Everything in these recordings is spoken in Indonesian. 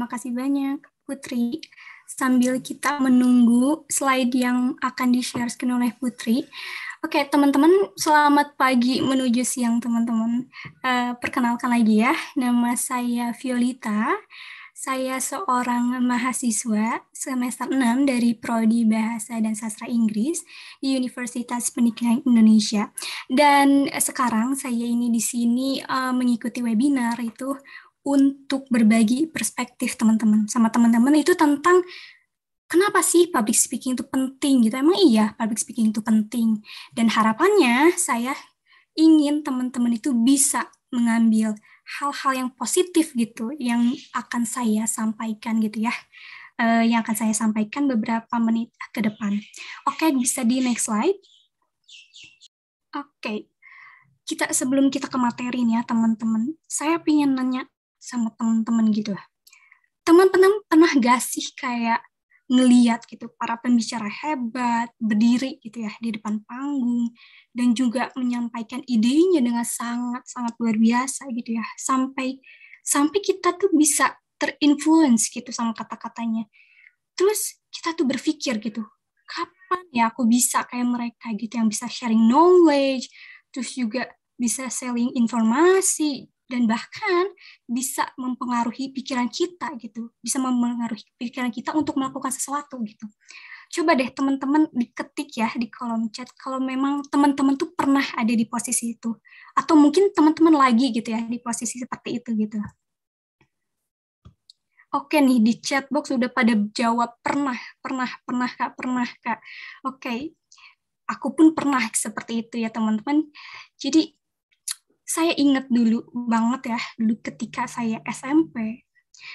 Terima kasih banyak, Putri. Sambil kita menunggu slide yang akan di share oleh Putri. Oke, teman-teman, selamat pagi menuju siang, teman-teman. Uh, perkenalkan lagi ya, nama saya Violita. Saya seorang mahasiswa semester 6 dari Prodi Bahasa dan Sastra Inggris di Universitas Pendidikan Indonesia. Dan sekarang saya ini di sini uh, mengikuti webinar itu untuk berbagi perspektif teman-teman sama teman-teman itu tentang kenapa sih public speaking itu penting gitu. Emang iya public speaking itu penting. Dan harapannya saya ingin teman-teman itu bisa mengambil hal-hal yang positif gitu yang akan saya sampaikan gitu ya. Uh, yang akan saya sampaikan beberapa menit ke depan. Oke, okay, bisa di next slide. Oke, okay. kita sebelum kita ke materi nih ya teman-teman, saya ingin nanya sama teman-teman gitu teman-teman pernah gak sih kayak ngeliat gitu para pembicara hebat berdiri gitu ya di depan panggung dan juga menyampaikan idenya dengan sangat sangat luar biasa gitu ya sampai sampai kita tuh bisa terinfluence gitu sama kata-katanya terus kita tuh berpikir gitu kapan ya aku bisa kayak mereka gitu yang bisa sharing knowledge terus juga bisa selling informasi dan bahkan bisa mempengaruhi pikiran kita gitu, bisa mempengaruhi pikiran kita untuk melakukan sesuatu gitu. Coba deh teman-teman diketik ya di kolom chat kalau memang teman-teman tuh pernah ada di posisi itu atau mungkin teman-teman lagi gitu ya di posisi seperti itu gitu. Oke nih di chat box sudah pada jawab pernah, pernah, pernah kak, pernah kak. Oke, aku pun pernah seperti itu ya teman-teman. Jadi saya ingat dulu banget ya, dulu ketika saya SMP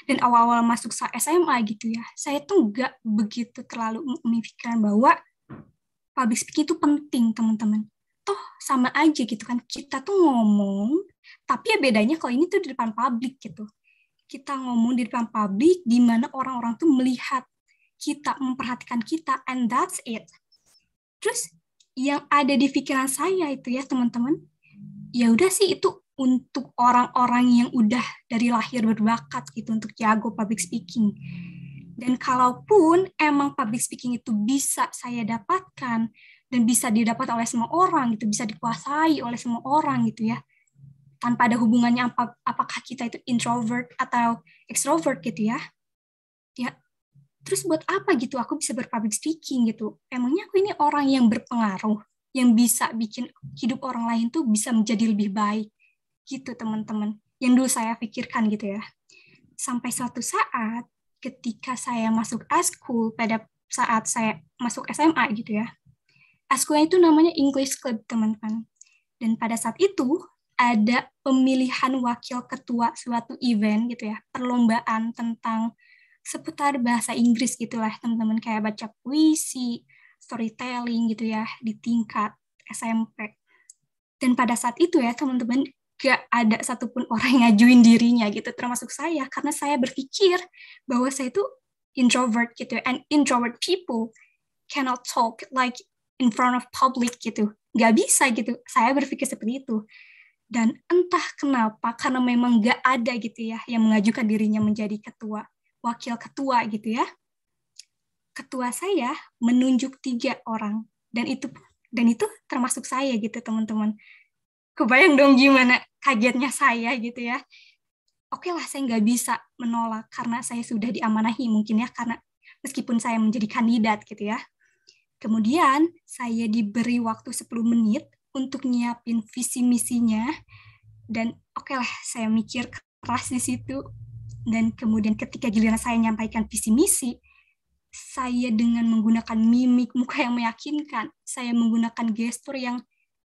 dan awal-awal masuk SMA gitu ya, saya tuh nggak begitu terlalu memikirkan bahwa public speaking itu penting teman-teman. Toh sama aja gitu kan, kita tuh ngomong, tapi ya bedanya kalau ini tuh di depan publik gitu. Kita ngomong di depan publik, di mana orang-orang tuh melihat kita, memperhatikan kita, and that's it. Terus yang ada di pikiran saya itu ya teman-teman, ya udah sih itu untuk orang-orang yang udah dari lahir berbakat gitu untuk jago public speaking. Dan kalaupun emang public speaking itu bisa saya dapatkan dan bisa didapat oleh semua orang gitu, bisa dikuasai oleh semua orang gitu ya. Tanpa ada hubungannya apa, apakah kita itu introvert atau extrovert gitu ya. Ya. Terus buat apa gitu aku bisa berpublic speaking gitu? Emangnya aku ini orang yang berpengaruh? yang bisa bikin hidup orang lain tuh bisa menjadi lebih baik gitu teman-teman yang dulu saya pikirkan gitu ya sampai suatu saat ketika saya masuk askul pada saat saya masuk SMA gitu ya askulnya itu namanya English Club teman-teman dan pada saat itu ada pemilihan wakil ketua suatu event gitu ya perlombaan tentang seputar bahasa Inggris gitulah teman-teman kayak baca puisi storytelling gitu ya di tingkat SMP. Dan pada saat itu ya teman-teman gak ada satupun orang yang ngajuin dirinya gitu termasuk saya karena saya berpikir bahwa saya itu introvert gitu ya. and introvert people cannot talk like in front of public gitu gak bisa gitu saya berpikir seperti itu dan entah kenapa karena memang gak ada gitu ya yang mengajukan dirinya menjadi ketua wakil ketua gitu ya ketua saya menunjuk tiga orang dan itu dan itu termasuk saya gitu teman-teman kebayang dong gimana kagetnya saya gitu ya oke lah saya nggak bisa menolak karena saya sudah diamanahi mungkin ya karena meskipun saya menjadi kandidat gitu ya kemudian saya diberi waktu 10 menit untuk nyiapin visi misinya dan oke lah saya mikir keras di situ dan kemudian ketika giliran saya menyampaikan visi misi saya dengan menggunakan mimik muka yang meyakinkan, saya menggunakan gestur yang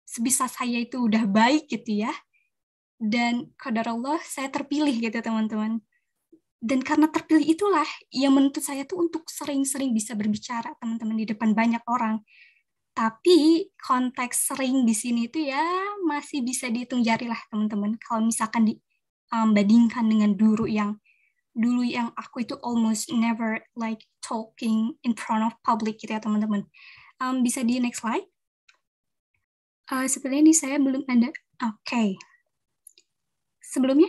sebisa saya itu udah baik gitu ya. Dan kadar Allah saya terpilih gitu teman-teman. Dan karena terpilih itulah yang menuntut saya tuh untuk sering-sering bisa berbicara teman-teman di depan banyak orang. Tapi konteks sering di sini itu ya masih bisa dihitung jari lah teman-teman. Kalau misalkan dibandingkan eh, um, dengan dulu yang dulu yang aku itu almost never like talking in front of public gitu ya teman-teman. Um, bisa di next slide. Uh, eh, sepertinya ini saya belum ada. Oke. Okay. Sebelumnya?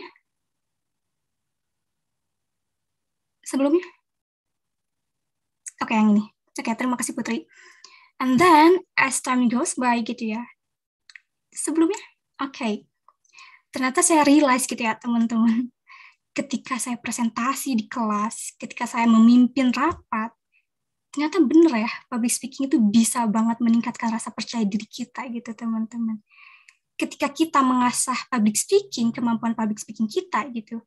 Sebelumnya? Oke, okay, yang ini. Oke, okay, terima kasih Putri. And then, as time goes by gitu ya. Sebelumnya? Oke. Okay. Ternyata saya realize gitu ya, teman-teman ketika saya presentasi di kelas, ketika saya memimpin rapat, ternyata bener ya, public speaking itu bisa banget meningkatkan rasa percaya diri kita gitu teman-teman. Ketika kita mengasah public speaking, kemampuan public speaking kita gitu,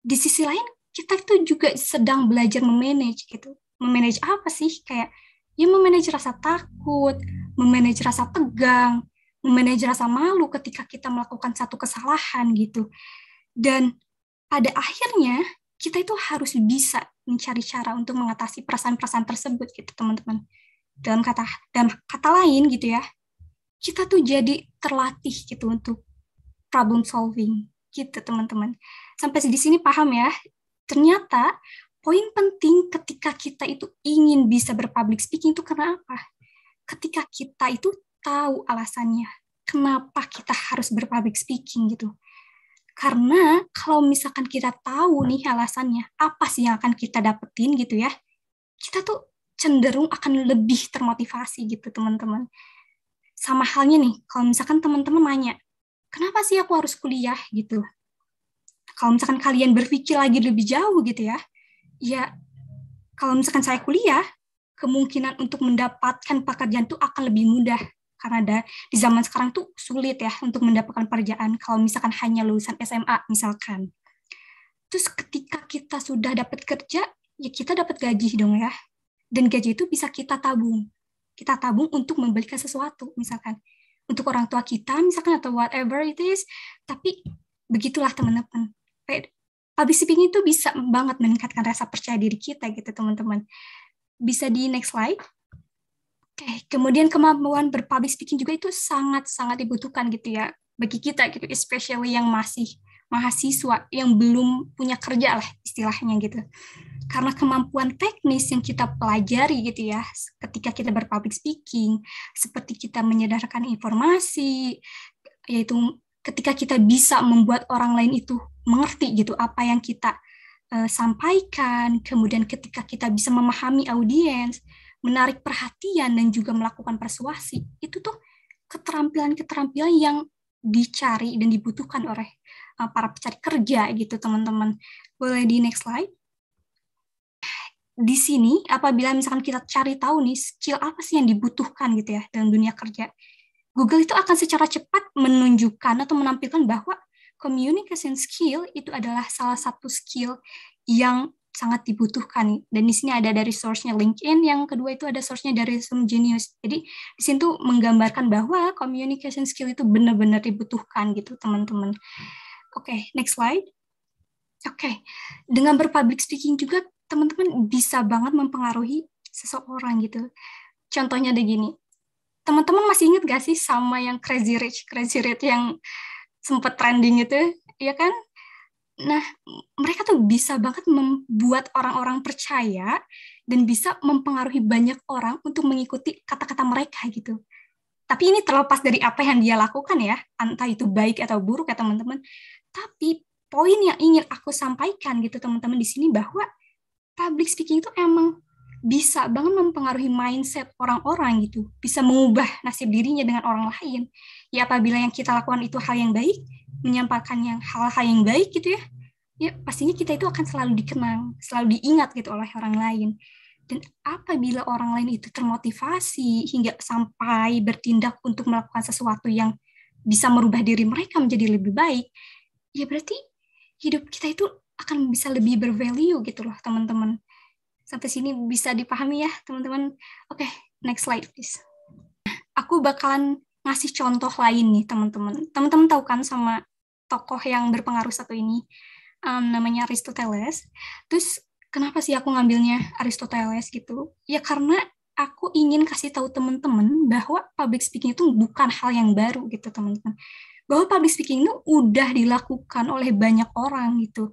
di sisi lain kita itu juga sedang belajar memanage gitu. Memanage apa sih? Kayak ya memanage rasa takut, memanage rasa tegang, memanage rasa malu ketika kita melakukan satu kesalahan gitu. Dan pada akhirnya kita itu harus bisa mencari cara untuk mengatasi perasaan-perasaan tersebut gitu teman-teman dalam kata dalam kata lain gitu ya kita tuh jadi terlatih gitu untuk problem solving gitu teman-teman sampai di sini paham ya ternyata poin penting ketika kita itu ingin bisa berpublic speaking itu karena apa ketika kita itu tahu alasannya kenapa kita harus berpublic speaking gitu karena kalau misalkan kita tahu nih alasannya, apa sih yang akan kita dapetin gitu ya, kita tuh cenderung akan lebih termotivasi gitu teman-teman. Sama halnya nih, kalau misalkan teman-teman nanya, kenapa sih aku harus kuliah gitu? Kalau misalkan kalian berpikir lagi lebih jauh gitu ya, ya kalau misalkan saya kuliah, kemungkinan untuk mendapatkan pekerjaan itu akan lebih mudah karena ada di zaman sekarang tuh sulit ya untuk mendapatkan pekerjaan kalau misalkan hanya lulusan SMA misalkan. Terus ketika kita sudah dapat kerja, ya kita dapat gaji dong ya. Dan gaji itu bisa kita tabung. Kita tabung untuk membelikan sesuatu misalkan untuk orang tua kita misalkan atau whatever it is. Tapi begitulah teman-teman. Public eh, speaking itu bisa banget meningkatkan rasa percaya diri kita gitu teman-teman. Bisa di next slide okay. Eh, kemudian kemampuan berpublic speaking juga itu sangat-sangat dibutuhkan gitu ya bagi kita gitu, especially yang masih mahasiswa yang belum punya kerja lah istilahnya gitu. Karena kemampuan teknis yang kita pelajari gitu ya, ketika kita berpublic speaking, seperti kita menyadarkan informasi, yaitu ketika kita bisa membuat orang lain itu mengerti gitu apa yang kita uh, sampaikan, kemudian ketika kita bisa memahami audiens, menarik perhatian dan juga melakukan persuasi itu tuh keterampilan-keterampilan yang dicari dan dibutuhkan oleh eh, para pencari kerja gitu teman-teman. Boleh di next slide. Di sini apabila misalkan kita cari tahu nih skill apa sih yang dibutuhkan gitu ya dalam dunia kerja. Google itu akan secara cepat menunjukkan atau menampilkan bahwa communication skill itu adalah salah satu skill yang sangat dibutuhkan. Dan di sini ada dari source-nya LinkedIn, yang kedua itu ada source-nya dari Zoom Genius. Jadi di sini tuh menggambarkan bahwa communication skill itu benar-benar dibutuhkan gitu teman-teman. Oke, okay, next slide. Oke, okay. dengan berpublic speaking juga teman-teman bisa banget mempengaruhi seseorang gitu. Contohnya ada gini, teman-teman masih inget gak sih sama yang Crazy Rich, Crazy Rich yang sempet trending itu, ya kan? Nah, mereka tuh bisa banget membuat orang-orang percaya dan bisa mempengaruhi banyak orang untuk mengikuti kata-kata mereka gitu. Tapi ini terlepas dari apa yang dia lakukan ya, entah itu baik atau buruk ya teman-teman. Tapi poin yang ingin aku sampaikan gitu teman-teman di sini bahwa public speaking itu emang bisa banget mempengaruhi mindset orang-orang gitu, bisa mengubah nasib dirinya dengan orang lain. Ya apabila yang kita lakukan itu hal yang baik, menyampaikan yang hal-hal yang baik gitu ya ya pastinya kita itu akan selalu dikenang selalu diingat gitu oleh orang lain dan apabila orang lain itu termotivasi hingga sampai bertindak untuk melakukan sesuatu yang bisa merubah diri mereka menjadi lebih baik ya berarti hidup kita itu akan bisa lebih bervalue gitu loh teman-teman sampai sini bisa dipahami ya teman-teman oke okay, next slide please aku bakalan ngasih contoh lain nih teman-teman. Teman-teman tahu kan sama tokoh yang berpengaruh satu ini um, namanya Aristoteles terus kenapa sih aku ngambilnya Aristoteles gitu ya karena aku ingin kasih tahu teman-teman bahwa public speaking itu bukan hal yang baru gitu teman-teman bahwa public speaking itu udah dilakukan oleh banyak orang gitu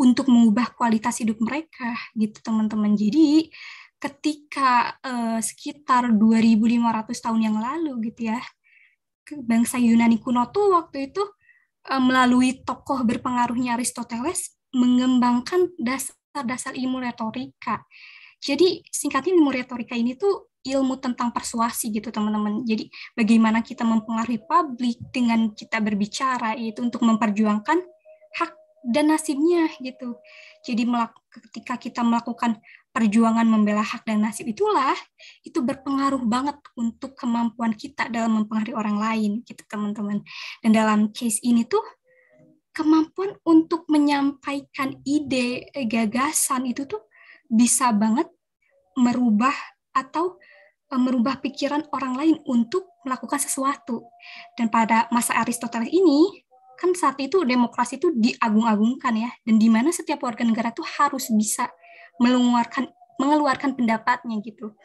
untuk mengubah kualitas hidup mereka gitu teman-teman jadi ketika eh, sekitar 2500 tahun yang lalu gitu ya bangsa Yunani kuno tuh waktu itu Eh, melalui tokoh berpengaruhnya Aristoteles mengembangkan dasar-dasar ilmu retorika. Jadi singkatnya ilmu retorika ini tuh ilmu tentang persuasi gitu teman-teman. Jadi bagaimana kita mempengaruhi publik dengan kita berbicara itu untuk memperjuangkan hak dan nasibnya gitu. Jadi ketika kita melakukan perjuangan membela hak dan nasib itulah itu berpengaruh banget untuk kemampuan kita dalam mempengaruhi orang lain gitu teman-teman dan dalam case ini tuh kemampuan untuk menyampaikan ide eh, gagasan itu tuh bisa banget merubah atau eh, merubah pikiran orang lain untuk melakukan sesuatu dan pada masa Aristoteles ini kan saat itu demokrasi itu diagung-agungkan ya dan di mana setiap warga negara tuh harus bisa mengeluarkan mengeluarkan pendapatnya gitu.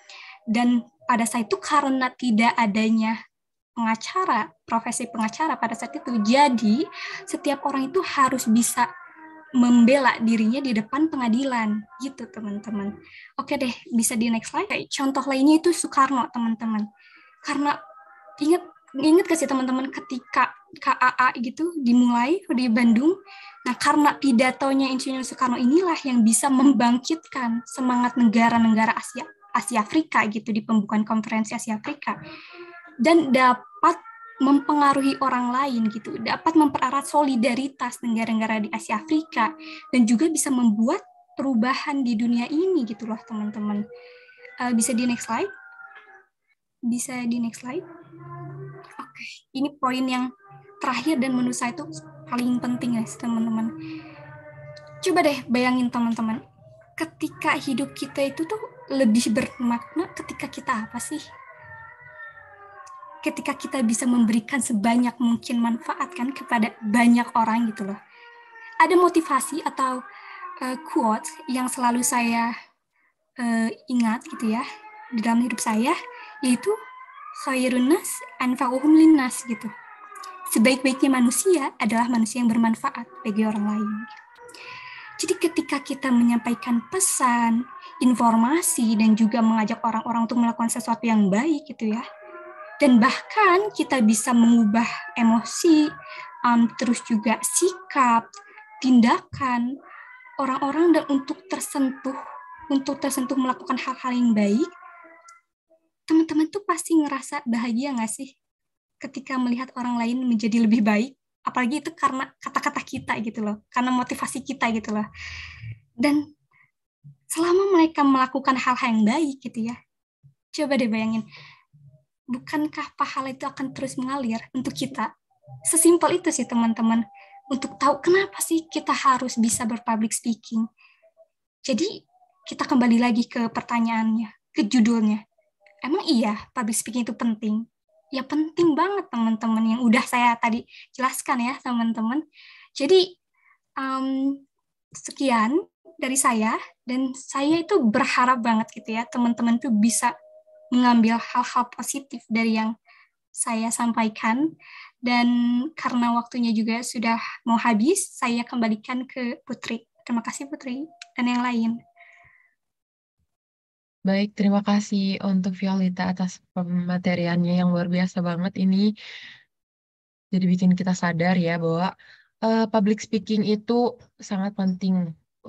Dan pada saat itu karena tidak adanya pengacara, profesi pengacara pada saat itu. Jadi, setiap orang itu harus bisa membela dirinya di depan pengadilan gitu teman-teman. Oke deh, bisa di next slide. Contoh lainnya itu Soekarno teman-teman. Karena ingat ingat gak sih teman-teman ketika KAA gitu dimulai di Bandung. Nah, karena pidatonya Insinyur Soekarno inilah yang bisa membangkitkan semangat negara-negara Asia Asia Afrika gitu di pembukaan konferensi Asia Afrika dan dapat mempengaruhi orang lain gitu, dapat mempererat solidaritas negara-negara di Asia Afrika dan juga bisa membuat perubahan di dunia ini gitu loh teman-teman. Uh, bisa di next slide? Bisa di next slide? Oke, okay. ini poin yang terakhir dan menurut saya itu paling penting guys ya, teman-teman coba deh bayangin teman-teman ketika hidup kita itu tuh lebih bermakna ketika kita apa sih ketika kita bisa memberikan sebanyak mungkin manfaat kan kepada banyak orang gitu loh ada motivasi atau uh, eh, quote yang selalu saya uh, ingat gitu ya di dalam hidup saya yaitu khairun anfa'uhum linnas gitu sebaik-baiknya manusia adalah manusia yang bermanfaat bagi orang lain. Jadi ketika kita menyampaikan pesan, informasi, dan juga mengajak orang-orang untuk melakukan sesuatu yang baik gitu ya, dan bahkan kita bisa mengubah emosi, um, terus juga sikap, tindakan orang-orang dan untuk tersentuh, untuk tersentuh melakukan hal-hal yang baik, teman-teman tuh pasti ngerasa bahagia nggak sih? ketika melihat orang lain menjadi lebih baik, apalagi itu karena kata-kata kita gitu loh, karena motivasi kita gitu loh. Dan selama mereka melakukan hal-hal yang baik gitu ya, coba deh bayangin, bukankah pahala itu akan terus mengalir untuk kita? Sesimpel itu sih teman-teman, untuk tahu kenapa sih kita harus bisa berpublic speaking. Jadi kita kembali lagi ke pertanyaannya, ke judulnya. Emang iya public speaking itu penting? ya penting banget teman-teman yang udah saya tadi jelaskan ya teman-teman. Jadi um, sekian dari saya dan saya itu berharap banget gitu ya teman-teman tuh bisa mengambil hal-hal positif dari yang saya sampaikan dan karena waktunya juga sudah mau habis saya kembalikan ke Putri. Terima kasih Putri dan yang lain. Baik, terima kasih untuk Violeta atas pemateriannya yang luar biasa banget ini. Jadi bikin kita sadar ya bahwa uh, public speaking itu sangat penting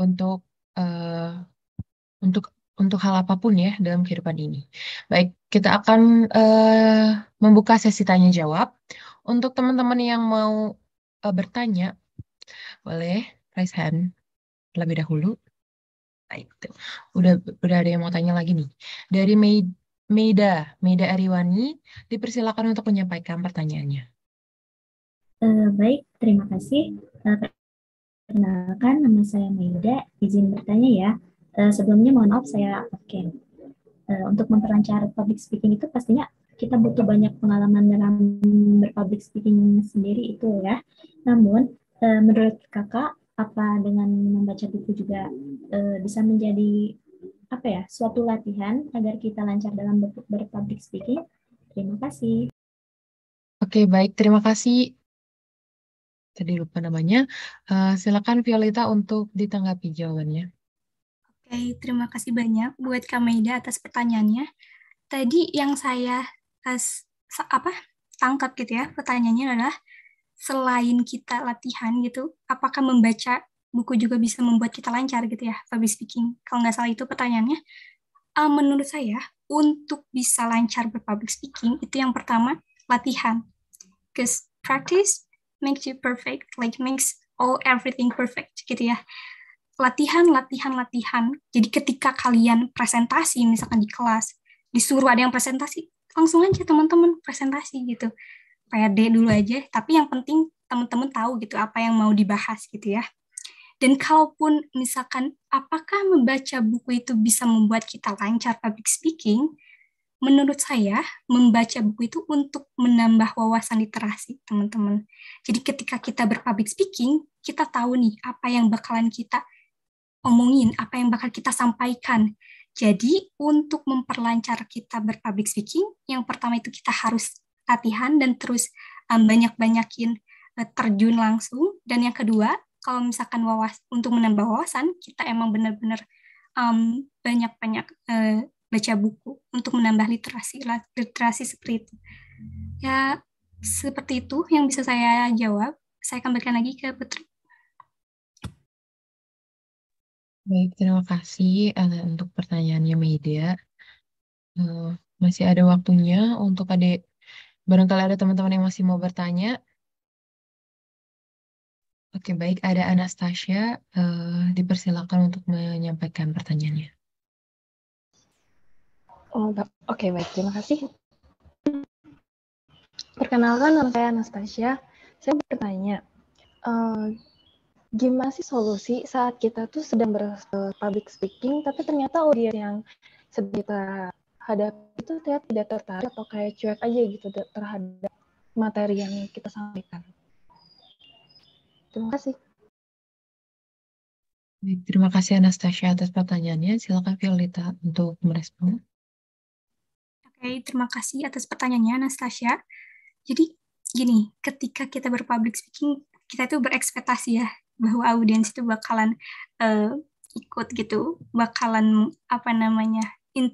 untuk uh, untuk untuk hal apapun ya dalam kehidupan ini. Baik, kita akan uh, membuka sesi tanya jawab. Untuk teman-teman yang mau uh, bertanya, boleh raise hand terlebih dahulu baik nah, Udah udah ada yang mau tanya lagi nih. Dari Mei Meida, Meida Ariwani, dipersilakan untuk menyampaikan pertanyaannya. Uh, baik, terima kasih. Uh, perkenalkan, nama saya Meida. Izin bertanya ya. Uh, sebelumnya mohon maaf saya oke. Okay. Uh, untuk memperlancar public speaking itu pastinya kita butuh banyak pengalaman dalam berpublic speaking sendiri itu ya. Namun, uh, menurut kakak, apa dengan membaca buku juga uh, bisa menjadi apa ya suatu latihan agar kita lancar dalam ber berpublic speaking. Terima kasih. Oke baik terima kasih. Tadi lupa namanya. Uh, silakan Violeta untuk ditanggapi jawabannya. Oke terima kasih banyak buat Kameida atas pertanyaannya. Tadi yang saya kas, apa tangkap gitu ya pertanyaannya adalah selain kita latihan gitu, apakah membaca buku juga bisa membuat kita lancar gitu ya, public speaking? Kalau nggak salah itu pertanyaannya. Uh, menurut saya, untuk bisa lancar berpublic speaking, itu yang pertama, latihan. Because practice makes you perfect, like makes all everything perfect gitu ya latihan, latihan, latihan. Jadi ketika kalian presentasi, misalkan di kelas, disuruh ada yang presentasi, langsung aja teman-teman presentasi gitu pede dulu aja, tapi yang penting teman-teman tahu gitu apa yang mau dibahas gitu ya. Dan kalaupun misalkan apakah membaca buku itu bisa membuat kita lancar public speaking, menurut saya membaca buku itu untuk menambah wawasan literasi, teman-teman. Jadi ketika kita berpublic speaking, kita tahu nih apa yang bakalan kita omongin, apa yang bakal kita sampaikan. Jadi untuk memperlancar kita berpublic speaking, yang pertama itu kita harus latihan dan terus um, banyak-banyakin terjun langsung. Dan yang kedua, kalau misalkan wawas untuk menambah wawasan, kita emang benar-benar um, mmm, banyak-banyak uh, baca buku untuk menambah literasi literasi seperti itu. Ya seperti itu yang bisa saya jawab. Saya kembalikan lagi ke Putri. Baik, terima kasih uh, untuk pertanyaannya media Uh, masih ada waktunya untuk adik Barangkali ada teman-teman yang masih mau bertanya. Oke, baik. Ada Anastasia, uh, dipersilakan untuk menyampaikan pertanyaannya. Oh, Oke, baik. Terima kasih. Perkenalkan, nama saya Anastasia. Saya bertanya, uh, gimana sih solusi saat kita tuh sedang ber eh, public speaking, tapi ternyata audiens yang sedang kita hadapi itu saya tidak tertarik atau kayak cuek aja gitu terhadap materi yang kita sampaikan. Terima kasih. Baik, terima kasih Anastasia atas pertanyaannya. Silakan Violeta untuk merespon. Oke, terima kasih atas pertanyaannya Anastasia. Jadi gini, ketika kita berpublic speaking, kita itu berekspektasi ya bahwa audiens itu bakalan uh, ikut gitu, bakalan apa namanya in,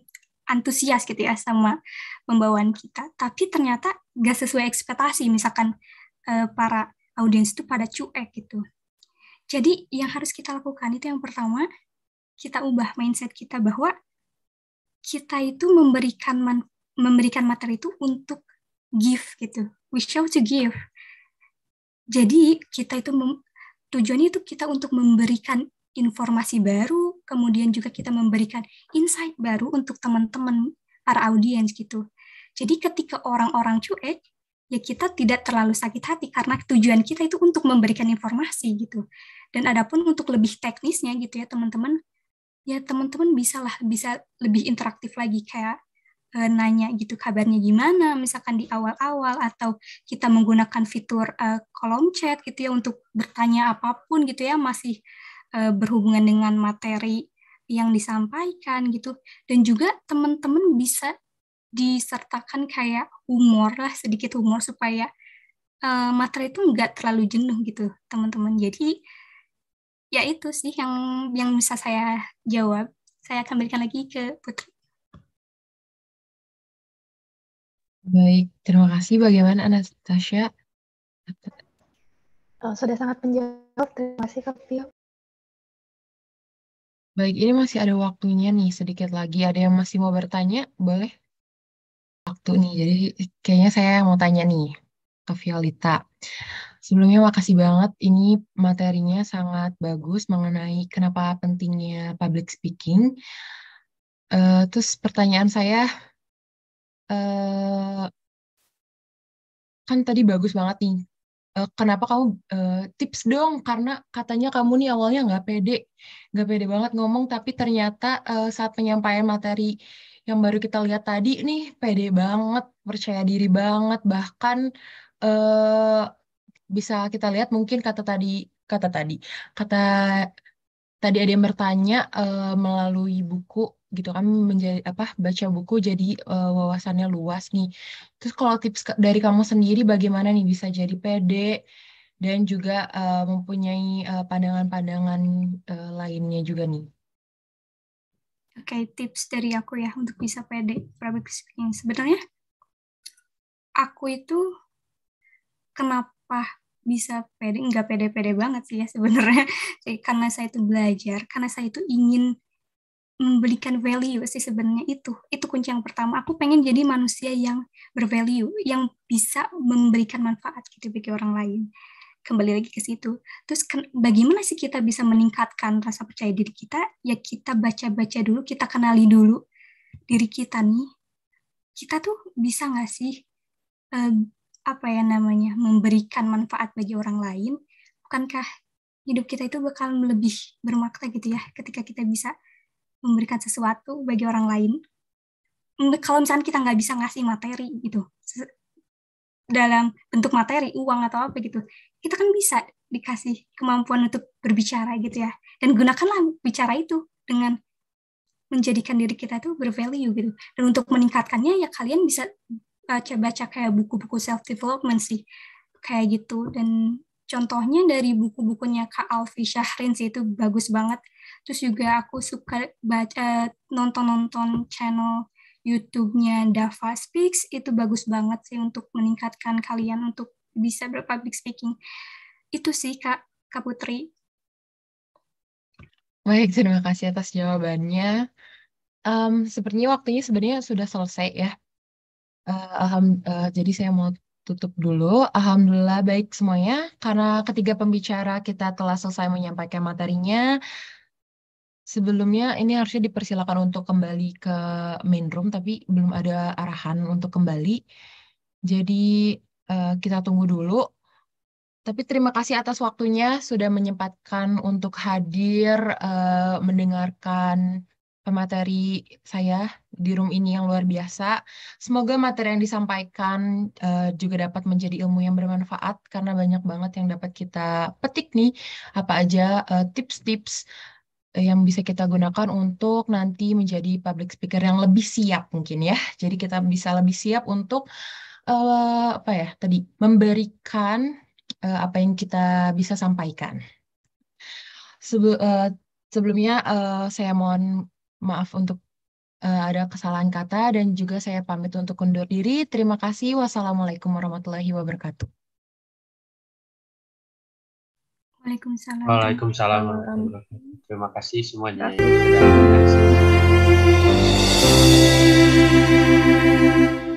antusias gitu ya sama pembawaan kita tapi ternyata gak sesuai ekspektasi misalkan eh, para audiens itu pada cuek gitu jadi yang harus kita lakukan itu yang pertama kita ubah mindset kita bahwa kita itu memberikan man, memberikan materi itu untuk give gitu we show to give jadi kita itu mem, tujuannya itu kita untuk memberikan informasi baru kemudian juga kita memberikan insight baru untuk teman-teman para audiens gitu. Jadi ketika orang-orang cuek, ya kita tidak terlalu sakit hati karena tujuan kita itu untuk memberikan informasi gitu. Dan adapun untuk lebih teknisnya gitu ya teman-teman, ya teman-teman bisalah bisa lebih interaktif lagi kayak eh, nanya gitu kabarnya gimana misalkan di awal-awal atau kita menggunakan fitur e, kolom chat gitu ya untuk bertanya apapun gitu ya masih uh, berhubungan dengan materi yang disampaikan gitu dan juga teman-teman bisa disertakan kayak humor lah sedikit humor supaya uh, materi itu enggak terlalu jenuh gitu teman-teman jadi ya itu sih yang yang bisa saya jawab saya akan berikan lagi ke Putri baik terima kasih bagaimana Anastasia oh, sudah sangat menjawab terima kasih Kak Pio Baik, ini masih ada waktunya nih sedikit lagi. Ada yang masih mau bertanya? Boleh? Waktu nih, jadi kayaknya saya mau tanya nih ke Violita. Sebelumnya makasih banget, ini materinya sangat bagus mengenai kenapa pentingnya public speaking. Uh, terus pertanyaan saya, uh, kan tadi bagus banget nih Eh, kenapa kamu uh, tips dong karena katanya kamu nih awalnya nggak pede nggak pede banget ngomong tapi ternyata uh, saat penyampaian materi yang baru kita lihat tadi nih pede banget percaya diri banget bahkan uh, bisa kita lihat mungkin kata tadi kata tadi kata tadi ada yang bertanya uh, melalui buku gitu kan menjadi apa baca buku jadi uh, wawasannya luas nih. Terus kalau tips dari kamu sendiri bagaimana nih bisa jadi pede dan juga uh, mempunyai eh, pandangan-pandangan uh, uh, lainnya juga nih. Oke, okay, tips dari aku ya untuk bisa pede public speaking. Sebenarnya aku itu kenapa bisa pede nggak pede-pede banget sih ya sebenarnya karena saya itu belajar karena saya itu ingin memberikan value sih sebenarnya itu. Itu kunci yang pertama. Aku pengen jadi manusia yang bervalue, yang bisa memberikan manfaat gitu bagi orang lain. Kembali lagi ke situ. Terus bagaimana sih kita bisa meningkatkan rasa percaya diri kita? Ya kita baca-baca dulu, kita kenali dulu diri kita nih. Kita tuh bisa nggak sih eh, apa ya namanya memberikan manfaat bagi orang lain? Bukankah hidup kita itu bakal lebih bermakna gitu ya ketika kita bisa memberikan sesuatu bagi orang lain kalau misalnya kita nggak bisa ngasih materi gitu dalam bentuk materi uang atau apa gitu kita kan bisa dikasih kemampuan untuk berbicara gitu ya dan gunakanlah bicara itu dengan menjadikan diri kita itu bervalue gitu dan untuk meningkatkannya ya kalian bisa eh, baca-baca kayak buku-buku self development sih kayak gitu dan Contohnya dari buku-bukunya Kak Alfi Syahrin sih itu bagus banget. Terus juga aku suka baca nonton-nonton channel YouTube-nya Dava Speaks itu bagus banget sih untuk meningkatkan kalian untuk bisa berpublic speaking. Itu sih Kak, Kak Putri. Baik, terima kasih atas jawabannya. Um, sepertinya waktunya sebenarnya sudah selesai ya. Uh, uh, jadi saya mau tutup dulu. Alhamdulillah baik semuanya. Karena ketiga pembicara kita telah selesai menyampaikan materinya. Sebelumnya ini harusnya dipersilakan untuk kembali ke main room, tapi belum ada arahan untuk kembali. Jadi uh, kita tunggu dulu. Tapi terima kasih atas waktunya sudah menyempatkan untuk hadir uh, mendengarkan pemateri saya di room ini yang luar biasa. Semoga materi yang disampaikan uh, juga dapat menjadi ilmu yang bermanfaat karena banyak banget yang dapat kita petik nih apa aja eh, tips-tips uh, yang bisa kita gunakan untuk nanti menjadi public speaker yang lebih siap mungkin ya. Jadi kita bisa lebih siap untuk uh, apa ya tadi memberikan uh, apa yang kita bisa sampaikan. Sebe uh, sebelumnya uh, saya mohon Maaf untuk uh, ada kesalahan kata dan juga saya pamit untuk undur diri. Terima kasih. Wassalamualaikum warahmatullahi wabarakatuh. Waalaikumsalam. Waalaikumsalam. Terima kasih semuanya. Terima kasih.